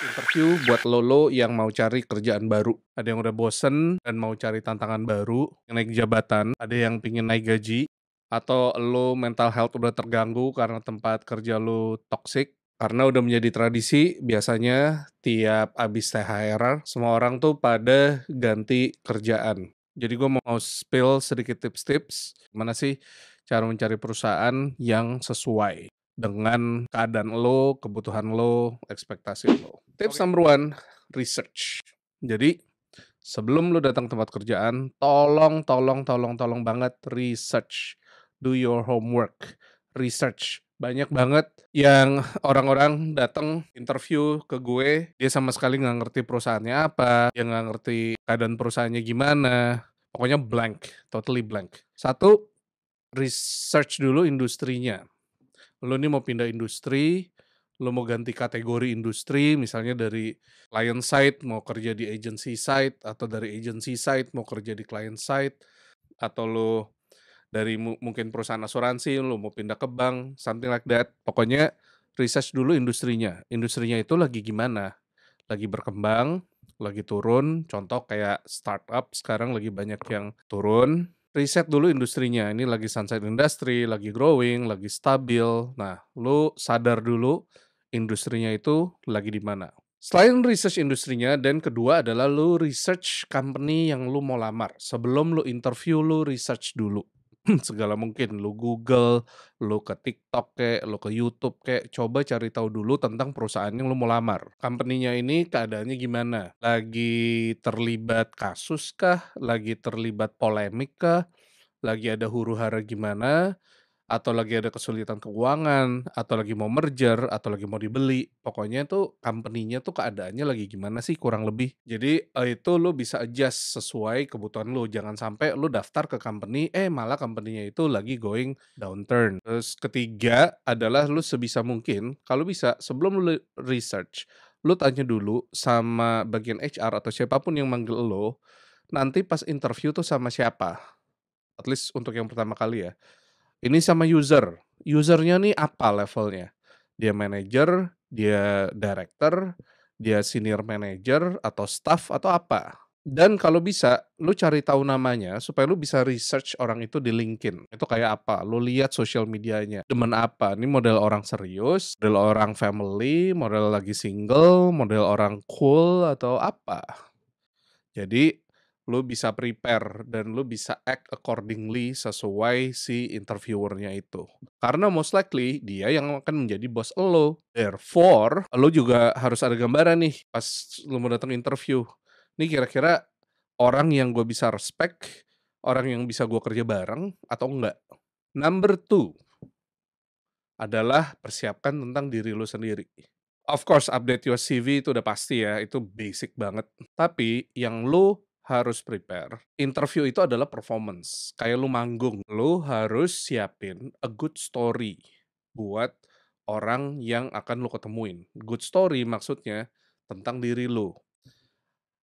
interview buat lolo yang mau cari kerjaan baru. Ada yang udah bosen dan mau cari tantangan baru, naik jabatan, ada yang pingin naik gaji, atau lo mental health udah terganggu karena tempat kerja lo toxic. Karena udah menjadi tradisi, biasanya tiap abis THR, semua orang tuh pada ganti kerjaan. Jadi gue mau spill sedikit tips-tips, mana sih cara mencari perusahaan yang sesuai dengan keadaan lo, kebutuhan lo, ekspektasi lo. Tips okay. number one, research. Jadi sebelum lo datang tempat kerjaan, tolong, tolong, tolong, tolong banget research. Do your homework. Research banyak banget yang orang-orang datang interview ke gue dia sama sekali nggak ngerti perusahaannya apa dia nggak ngerti keadaan perusahaannya gimana pokoknya blank totally blank satu research dulu industrinya lo ini mau pindah industri, lo mau ganti kategori industri, misalnya dari client side mau kerja di agency side, atau dari agency side mau kerja di client side, atau lo dari mungkin perusahaan asuransi, lo mau pindah ke bank, something like that. Pokoknya research dulu industrinya. Industrinya itu lagi gimana? Lagi berkembang, lagi turun. Contoh kayak startup sekarang lagi banyak yang turun riset dulu industrinya. Ini lagi sunset industry, lagi growing, lagi stabil. Nah, lu sadar dulu industrinya itu lagi di mana. Selain research industrinya, dan kedua adalah lu research company yang lu mau lamar. Sebelum lu interview, lu research dulu. segala mungkin. Lu Google, lu ke TikTok kek, lu ke YouTube kek, coba cari tahu dulu tentang perusahaan yang lu mau lamar. Company-nya ini keadaannya gimana? Lagi terlibat kasus kah? Lagi terlibat polemik kah? Lagi ada huru-hara gimana? atau lagi ada kesulitan keuangan, atau lagi mau merger, atau lagi mau dibeli. Pokoknya itu company-nya tuh keadaannya lagi gimana sih kurang lebih. Jadi eh, itu lo bisa adjust sesuai kebutuhan lo. Jangan sampai lo daftar ke company, eh malah company-nya itu lagi going downturn. Terus ketiga adalah lo sebisa mungkin, kalau bisa sebelum lo research, lo tanya dulu sama bagian HR atau siapapun yang manggil lo, nanti pas interview tuh sama siapa. At least untuk yang pertama kali ya ini sama user. Usernya nih apa levelnya? Dia manager, dia director, dia senior manager atau staff atau apa? Dan kalau bisa, lu cari tahu namanya supaya lu bisa research orang itu di LinkedIn. Itu kayak apa? Lu lihat sosial medianya. Demen apa? Ini model orang serius, model orang family, model lagi single, model orang cool atau apa. Jadi lu bisa prepare dan lu bisa act accordingly sesuai si interviewernya itu. Karena most likely dia yang akan menjadi bos lo. Therefore, lo juga harus ada gambaran nih pas lo mau datang interview. ini kira-kira orang yang gue bisa respect, orang yang bisa gue kerja bareng atau enggak. Number two adalah persiapkan tentang diri lo sendiri. Of course, update your CV itu udah pasti ya, itu basic banget. Tapi yang lu harus prepare. Interview itu adalah performance. Kayak lu manggung, lu harus siapin a good story buat orang yang akan lu ketemuin. Good story maksudnya tentang diri lu.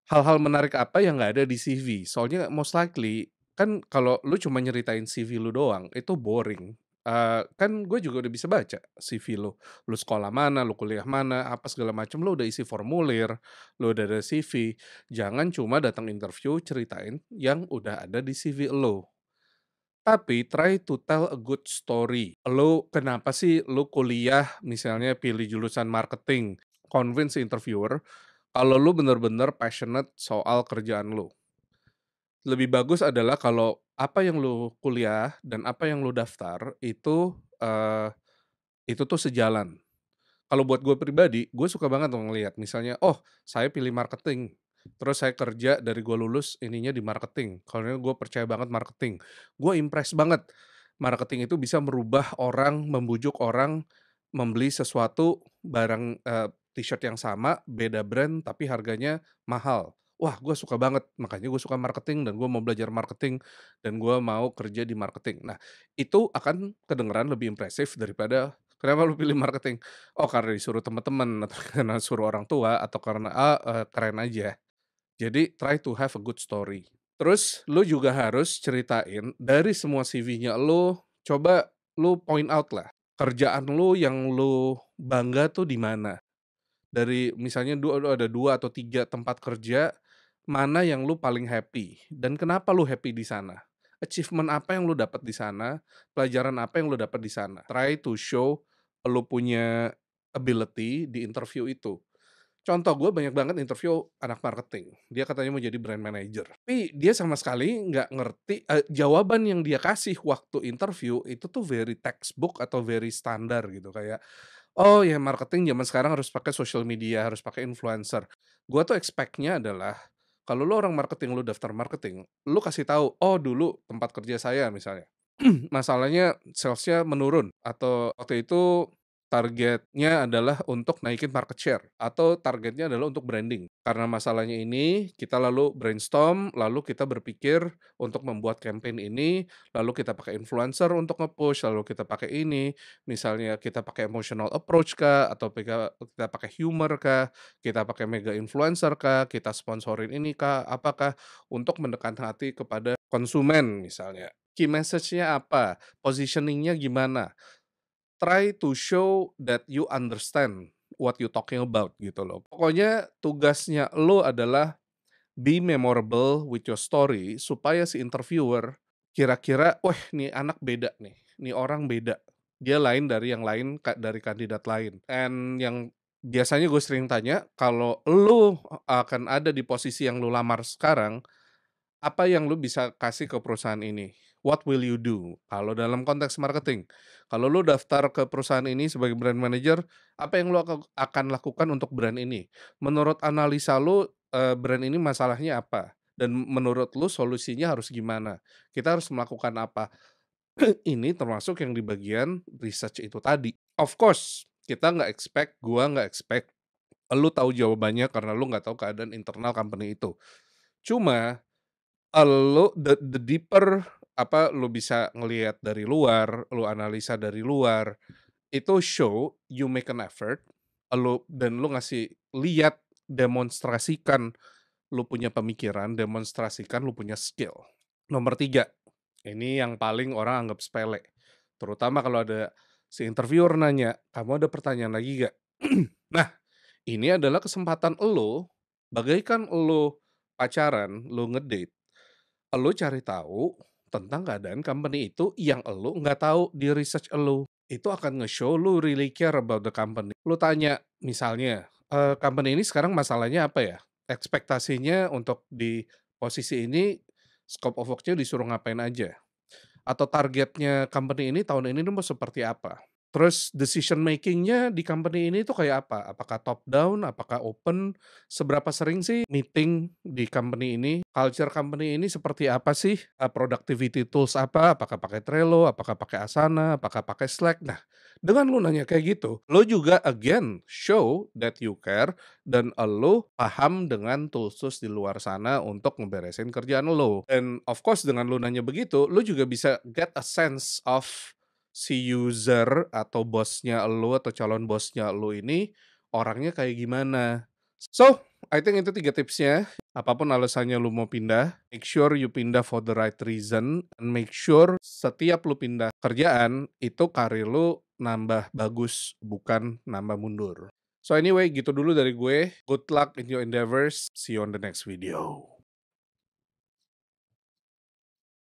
Hal-hal menarik apa yang nggak ada di CV? Soalnya most likely kan kalau lu cuma nyeritain CV lu doang itu boring Eh, kan gue juga udah bisa baca CV lo. Lo sekolah mana, lo kuliah mana, apa segala macam lo udah isi formulir, lo udah ada CV. Jangan cuma datang interview ceritain yang udah ada di CV lo. Tapi try to tell a good story. Lo kenapa sih lo kuliah misalnya pilih jurusan marketing? Convince interviewer kalau lo bener-bener passionate soal kerjaan lo lebih bagus adalah kalau apa yang lu kuliah dan apa yang lu daftar itu uh, itu tuh sejalan. Kalau buat gue pribadi, gue suka banget tuh misalnya, oh saya pilih marketing, terus saya kerja dari gue lulus ininya di marketing. Karena gue percaya banget marketing, gue impress banget marketing itu bisa merubah orang, membujuk orang membeli sesuatu barang uh, t-shirt yang sama, beda brand tapi harganya mahal wah gue suka banget makanya gue suka marketing dan gue mau belajar marketing dan gue mau kerja di marketing nah itu akan kedengeran lebih impresif daripada kenapa lu pilih marketing oh karena disuruh teman-teman atau karena suruh orang tua atau karena ah, uh, keren aja jadi try to have a good story terus lu juga harus ceritain dari semua CV-nya lu coba lu point out lah kerjaan lu yang lu bangga tuh di mana dari misalnya dua ada dua atau tiga tempat kerja mana yang lu paling happy dan kenapa lu happy di sana. Achievement apa yang lu dapat di sana, pelajaran apa yang lu dapat di sana. Try to show lu punya ability di interview itu. Contoh gue banyak banget interview anak marketing. Dia katanya mau jadi brand manager. Tapi dia sama sekali nggak ngerti uh, jawaban yang dia kasih waktu interview itu tuh very textbook atau very standar gitu kayak oh ya marketing zaman sekarang harus pakai social media, harus pakai influencer. Gue tuh expectnya adalah kalau lo orang marketing lo daftar marketing lo kasih tahu oh dulu tempat kerja saya misalnya masalahnya salesnya menurun atau waktu itu targetnya adalah untuk naikin market share atau targetnya adalah untuk branding. Karena masalahnya ini, kita lalu brainstorm, lalu kita berpikir untuk membuat campaign ini, lalu kita pakai influencer untuk nge-push, lalu kita pakai ini, misalnya kita pakai emotional approach kah, atau kita pakai humor kah, kita pakai mega influencer kah, kita sponsorin ini kah, apakah untuk menekan hati kepada konsumen misalnya key message-nya apa, positioning-nya gimana, try to show that you understand what you talking about gitu loh. Pokoknya tugasnya lo adalah be memorable with your story supaya si interviewer kira-kira, wah nih anak beda nih, nih orang beda. Dia lain dari yang lain, dari kandidat lain. And yang biasanya gue sering tanya, kalau lo e, akan ada di posisi yang lo lamar sekarang, apa yang lo bisa kasih ke perusahaan ini? what will you do? Kalau dalam konteks marketing, kalau lo daftar ke perusahaan ini sebagai brand manager, apa yang lo akan lakukan untuk brand ini? Menurut analisa lo, eh, brand ini masalahnya apa? Dan menurut lo solusinya harus gimana? Kita harus melakukan apa? ini termasuk yang di bagian research itu tadi. Of course, kita nggak expect, gua nggak expect Lo tahu jawabannya karena lo nggak tahu keadaan internal company itu. Cuma eh, lo the, the deeper apa lu bisa ngelihat dari luar, lu analisa dari luar, itu show you make an effort, lu dan lu ngasih lihat demonstrasikan lu punya pemikiran, demonstrasikan lu punya skill. Nomor tiga, ini yang paling orang anggap sepele, terutama kalau ada si interviewer nanya, kamu ada pertanyaan lagi gak? nah, ini adalah kesempatan lo, bagaikan lo pacaran, lo ngedate, lo cari tahu tentang keadaan company itu yang lo nggak tahu di research lo. Itu akan nge-show lo really care about the company. Lo tanya misalnya, e, company ini sekarang masalahnya apa ya? Ekspektasinya untuk di posisi ini scope of work-nya disuruh ngapain aja? Atau targetnya company ini tahun ini mau seperti apa? Terus decision makingnya di company ini tuh kayak apa? Apakah top down? Apakah open? Seberapa sering sih meeting di company ini? Culture company ini seperti apa sih? Eh, productivity tools apa? Apakah pakai Trello? Apakah pakai Asana? Apakah pakai Slack? Nah, dengan lu nanya kayak gitu, lo juga again show that you care dan lo paham dengan tools-tools di luar sana untuk ngeberesin kerjaan lo. And of course dengan lu nanya begitu, lo juga bisa get a sense of si user atau bosnya lo atau calon bosnya lo ini orangnya kayak gimana. So, I think itu tiga tipsnya. Apapun alasannya lu mau pindah, make sure you pindah for the right reason and make sure setiap lu pindah kerjaan itu karir lu nambah bagus bukan nambah mundur. So anyway, gitu dulu dari gue. Good luck in your endeavors. See you on the next video.